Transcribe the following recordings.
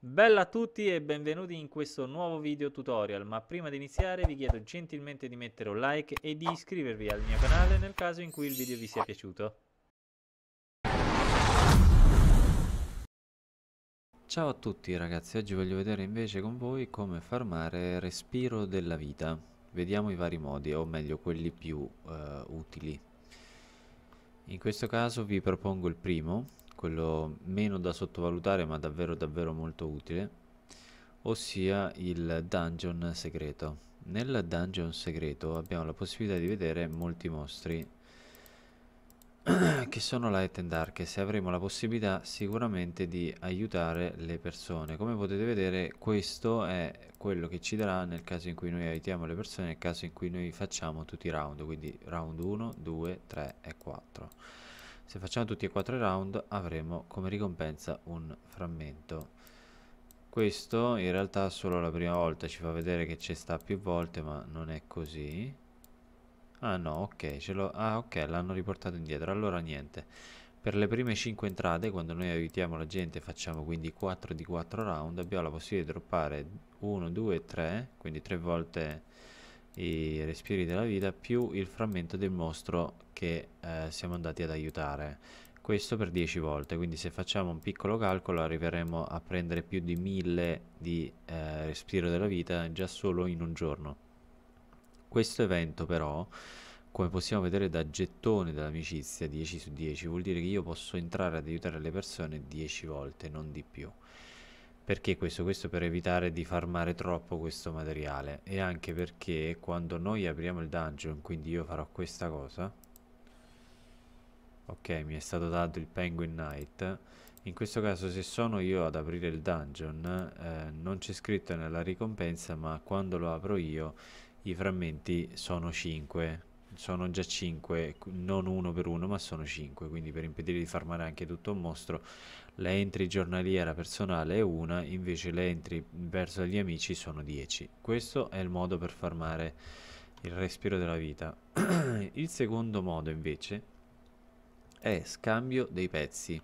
Bella a tutti e benvenuti in questo nuovo video tutorial, ma prima di iniziare vi chiedo gentilmente di mettere un like e di iscrivervi al mio canale nel caso in cui il video vi sia piaciuto. Ciao a tutti ragazzi, oggi voglio vedere invece con voi come farmare respiro della vita. Vediamo i vari modi, o meglio quelli più uh, utili. In questo caso vi propongo il primo, quello meno da sottovalutare ma davvero davvero molto utile, ossia il dungeon segreto. Nel dungeon segreto abbiamo la possibilità di vedere molti mostri che sono light and dark e se avremo la possibilità sicuramente di aiutare le persone come potete vedere questo è quello che ci darà nel caso in cui noi aiutiamo le persone nel caso in cui noi facciamo tutti i round quindi round 1 2 3 e 4 se facciamo tutti e quattro i round avremo come ricompensa un frammento. Questo in realtà solo la prima volta ci fa vedere che ci sta più volte ma non è così. Ah no, ok, ce l'ho... Ah ok, l'hanno riportato indietro, allora niente. Per le prime 5 entrate, quando noi aiutiamo la gente, facciamo quindi 4 di 4 round, abbiamo la possibilità di droppare 1, 2, 3, quindi 3 volte i respiri della vita più il frammento del mostro che eh, siamo andati ad aiutare questo per 10 volte quindi se facciamo un piccolo calcolo arriveremo a prendere più di 1000 di eh, respiro della vita già solo in un giorno questo evento però come possiamo vedere da gettone dell'amicizia 10 su 10 vuol dire che io posso entrare ad aiutare le persone 10 volte non di più perché questo? Questo per evitare di farmare troppo questo materiale e anche perché quando noi apriamo il dungeon, quindi io farò questa cosa Ok, mi è stato dato il Penguin Knight in questo caso se sono io ad aprire il dungeon eh, non c'è scritto nella ricompensa ma quando lo apro io i frammenti sono 5 sono già 5, non uno per uno, ma sono 5, quindi per impedire di farmare anche tutto un mostro, le entry giornaliera personale è una, invece le entry verso gli amici sono 10. Questo è il modo per farmare il respiro della vita. il secondo modo invece è scambio dei pezzi.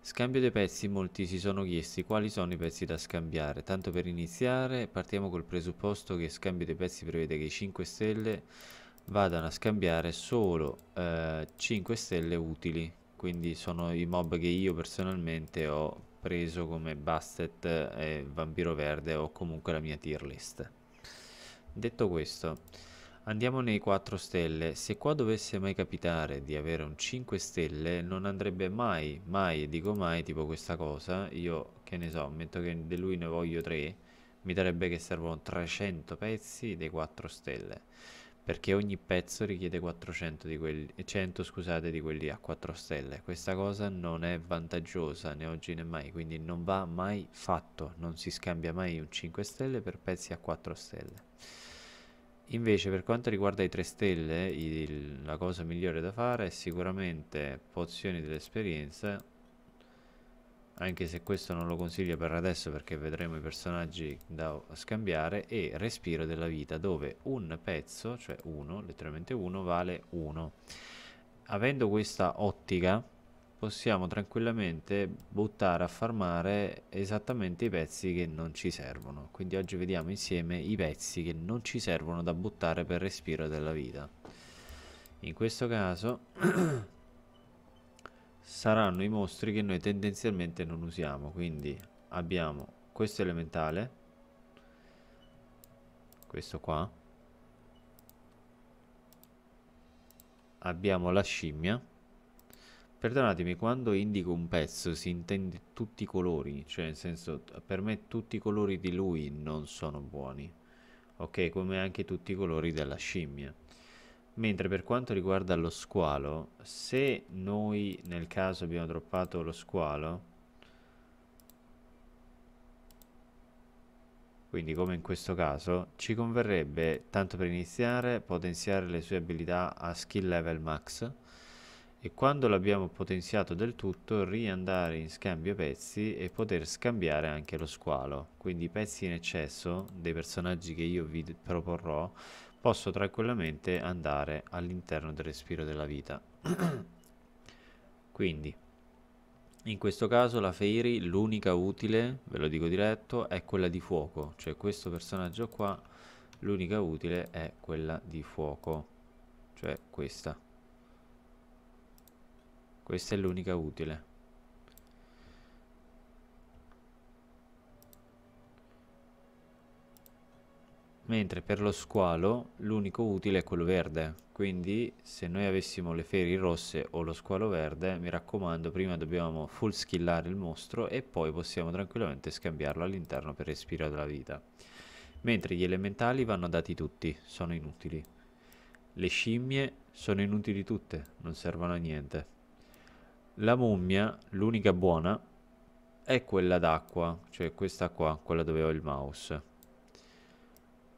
Scambio dei pezzi, molti si sono chiesti quali sono i pezzi da scambiare. Tanto per iniziare, partiamo col presupposto che scambio dei pezzi prevede che i 5 stelle vadano a scambiare solo eh, 5 stelle utili quindi sono i mob che io personalmente ho preso come Bastet e Vampiro Verde o comunque la mia tier list detto questo andiamo nei 4 stelle se qua dovesse mai capitare di avere un 5 stelle non andrebbe mai mai dico mai tipo questa cosa io che ne so metto che di lui ne voglio 3 mi darebbe che servono 300 pezzi dei 4 stelle perché ogni pezzo richiede 400 di quelli, 100 scusate, di quelli a 4 stelle. Questa cosa non è vantaggiosa né oggi né mai, quindi non va mai fatto, non si scambia mai un 5 stelle per pezzi a 4 stelle. Invece per quanto riguarda i 3 stelle, il, la cosa migliore da fare è sicuramente pozioni dell'esperienza anche se questo non lo consiglio per adesso perché vedremo i personaggi da scambiare e respiro della vita dove un pezzo cioè uno letteralmente uno vale 1 avendo questa ottica possiamo tranquillamente buttare a farmare esattamente i pezzi che non ci servono quindi oggi vediamo insieme i pezzi che non ci servono da buttare per respiro della vita in questo caso saranno i mostri che noi tendenzialmente non usiamo quindi abbiamo questo elementale questo qua abbiamo la scimmia perdonatemi quando indico un pezzo si intende tutti i colori cioè nel senso per me tutti i colori di lui non sono buoni ok come anche tutti i colori della scimmia Mentre per quanto riguarda lo squalo, se noi nel caso abbiamo droppato lo squalo, quindi come in questo caso, ci converrebbe, tanto per iniziare, potenziare le sue abilità a skill level max e quando l'abbiamo potenziato del tutto riandare in scambio pezzi e poter scambiare anche lo squalo. Quindi i pezzi in eccesso dei personaggi che io vi proporrò posso tranquillamente andare all'interno del respiro della vita. Quindi, in questo caso la Fairy, l'unica utile, ve lo dico diretto, è quella di fuoco, cioè questo personaggio qua, l'unica utile è quella di fuoco, cioè questa. Questa è l'unica utile. mentre per lo squalo l'unico utile è quello verde quindi se noi avessimo le feri rosse o lo squalo verde mi raccomando prima dobbiamo full skillare il mostro e poi possiamo tranquillamente scambiarlo all'interno per respiro della vita mentre gli elementali vanno dati tutti sono inutili le scimmie sono inutili tutte non servono a niente la mummia l'unica buona è quella d'acqua cioè questa qua quella dove ho il mouse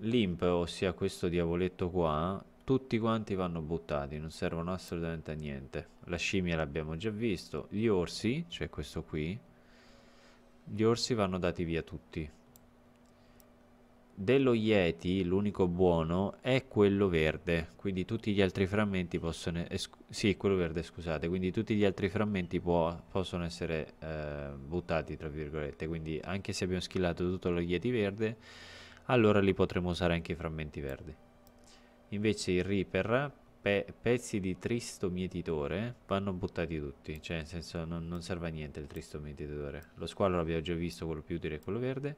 l'imp, ossia questo diavoletto qua, tutti quanti vanno buttati, non servono assolutamente a niente. La scimmia l'abbiamo già visto, gli orsi, cioè questo qui, gli orsi vanno dati via tutti. Dello Yeti, l'unico buono, è quello verde, quindi tutti gli altri frammenti possono... sì, quello verde, scusate, quindi tutti gli altri frammenti possono essere eh, buttati, tra virgolette, quindi anche se abbiamo skillato tutto lo Yeti verde allora li potremo usare anche i frammenti verdi. Invece i Reaper, pe pezzi di tristo mietitore, vanno buttati tutti, cioè nel senso non, non serve a niente il tristo mietitore. Lo squalo l'abbiamo già visto, quello più utile è quello verde.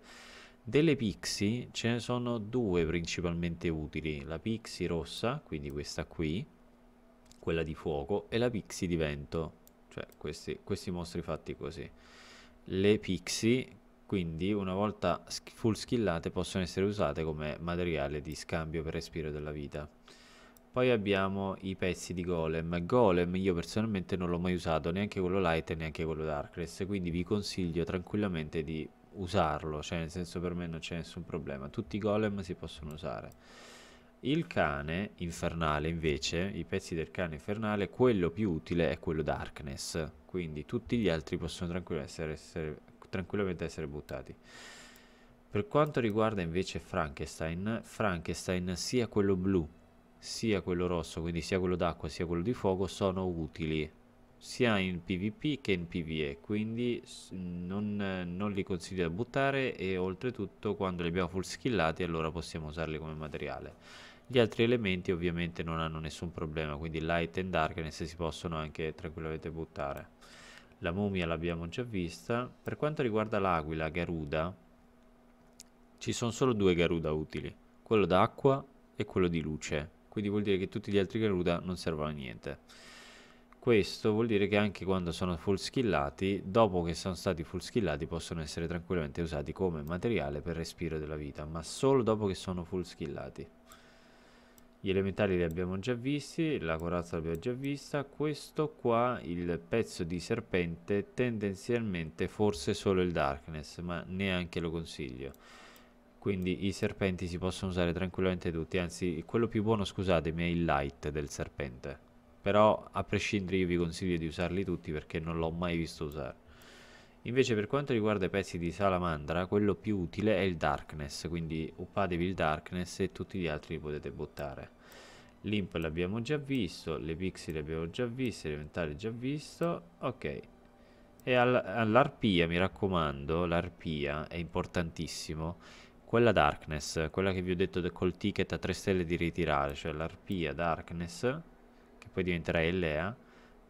Delle pixie ce ne sono due principalmente utili, la pixie rossa, quindi questa qui, quella di fuoco, e la pixie di vento, cioè questi, questi mostri fatti così. Le pixie quindi una volta full skillate possono essere usate come materiale di scambio per respiro della vita. Poi abbiamo i pezzi di golem. Golem io personalmente non l'ho mai usato, neanche quello light e neanche quello darkness, quindi vi consiglio tranquillamente di usarlo, cioè nel senso per me non c'è nessun problema, tutti i golem si possono usare. Il cane infernale invece, i pezzi del cane infernale, quello più utile è quello darkness, quindi tutti gli altri possono tranquillamente essere, essere tranquillamente essere buttati. Per quanto riguarda invece Frankenstein, Frankenstein sia quello blu sia quello rosso, quindi sia quello d'acqua sia quello di fuoco, sono utili sia in PvP che in PvE, quindi non, non li consiglio da buttare e oltretutto quando li abbiamo full skillati allora possiamo usarli come materiale. Gli altri elementi ovviamente non hanno nessun problema, quindi light and darkness si possono anche tranquillamente buttare la mummia l'abbiamo già vista. Per quanto riguarda l'aquila Garuda, ci sono solo due Garuda utili, quello d'acqua e quello di luce, quindi vuol dire che tutti gli altri Garuda non servono a niente. Questo vuol dire che anche quando sono full skillati, dopo che sono stati full skillati possono essere tranquillamente usati come materiale per respiro della vita, ma solo dopo che sono full skillati gli elementari li abbiamo già visti, la corazza l'abbiamo già vista, questo qua, il pezzo di serpente, tendenzialmente forse solo il darkness, ma neanche lo consiglio. Quindi i serpenti si possono usare tranquillamente tutti, anzi quello più buono scusatemi è il light del serpente. Però a prescindere io vi consiglio di usarli tutti perché non l'ho mai visto usare. Invece per quanto riguarda i pezzi di Salamandra, quello più utile è il Darkness, quindi uppatevi il Darkness e tutti gli altri li potete buttare. L'Imp l'abbiamo già visto, le Pixie le abbiamo già viste, l'Elementare già visto, ok. E all'Arpia, mi raccomando, l'Arpia è importantissimo, quella Darkness, quella che vi ho detto col ticket a 3 stelle di ritirare, cioè l'Arpia Darkness, che poi diventerà Elea,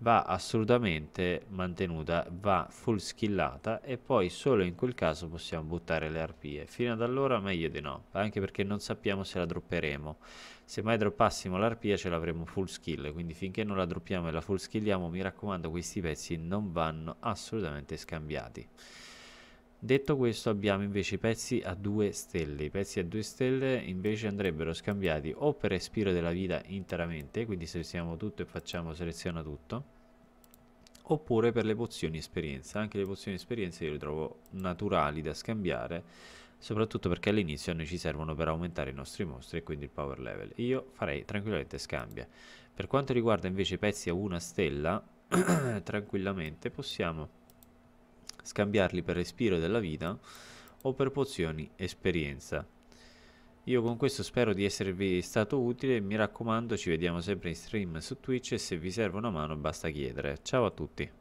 va assolutamente mantenuta, va full skillata e poi solo in quel caso possiamo buttare le arpie. Fino ad allora meglio di no, anche perché non sappiamo se la dropperemo. Se mai droppassimo l'arpia ce l'avremo full skill, quindi finché non la droppiamo e la full skilliamo, mi raccomando questi pezzi non vanno assolutamente scambiati. Detto questo abbiamo invece i pezzi a due stelle, i pezzi a due stelle invece andrebbero scambiati o per respiro della vita interamente, quindi selezioniamo tutto e facciamo seleziona tutto, oppure per le pozioni esperienza, anche le pozioni esperienza io le trovo naturali da scambiare, soprattutto perché all'inizio a noi ci servono per aumentare i nostri mostri e quindi il power level, io farei tranquillamente scambia. Per quanto riguarda invece i pezzi a una stella, tranquillamente possiamo scambiarli per respiro della vita o per pozioni esperienza. Io con questo spero di esservi stato utile, mi raccomando ci vediamo sempre in stream su Twitch e se vi serve una mano basta chiedere. Ciao a tutti!